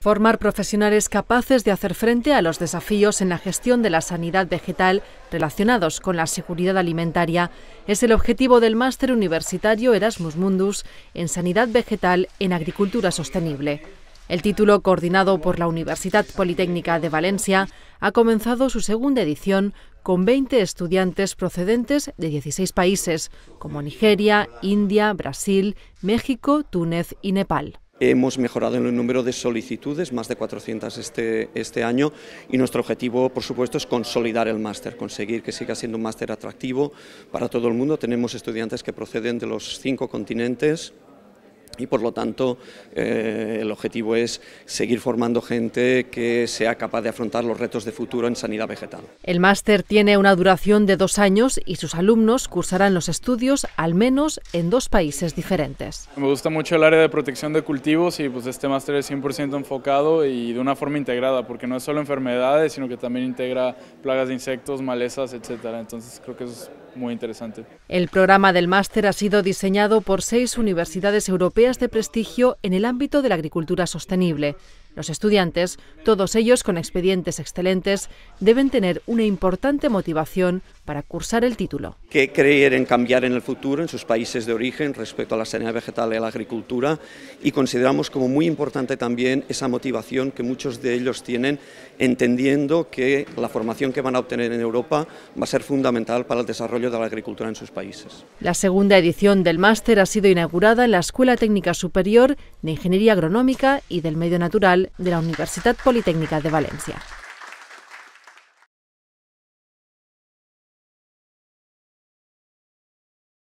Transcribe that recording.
Formar profesionales capaces de hacer frente a los desafíos en la gestión de la sanidad vegetal relacionados con la seguridad alimentaria es el objetivo del máster universitario Erasmus Mundus en Sanidad Vegetal en Agricultura Sostenible. El título, coordinado por la Universidad Politécnica de Valencia, ha comenzado su segunda edición con 20 estudiantes procedentes de 16 países, como Nigeria, India, Brasil, México, Túnez y Nepal. Hemos mejorado en el número de solicitudes, más de 400 este, este año, y nuestro objetivo, por supuesto, es consolidar el máster, conseguir que siga siendo un máster atractivo para todo el mundo. Tenemos estudiantes que proceden de los cinco continentes, y por lo tanto eh, el objetivo es seguir formando gente que sea capaz de afrontar los retos de futuro en sanidad vegetal. El máster tiene una duración de dos años y sus alumnos cursarán los estudios al menos en dos países diferentes. Me gusta mucho el área de protección de cultivos y pues este máster es 100% enfocado y de una forma integrada porque no es solo enfermedades sino que también integra plagas de insectos, malezas, etc. Entonces creo que es interesante. El programa del máster ha sido diseñado por seis universidades europeas de prestigio en el ámbito de la agricultura sostenible. Los estudiantes, todos ellos con expedientes excelentes, deben tener una importante motivación para cursar el título. Que creer en cambiar en el futuro en sus países de origen respecto a la sanidad vegetal y a la agricultura y consideramos como muy importante también esa motivación que muchos de ellos tienen entendiendo que la formación que van a obtener en Europa va a ser fundamental para el desarrollo de la agricultura en sus países. La segunda edición del máster ha sido inaugurada en la Escuela Técnica Superior de Ingeniería Agronómica y del Medio Natural de la Universitat Politècnica de València.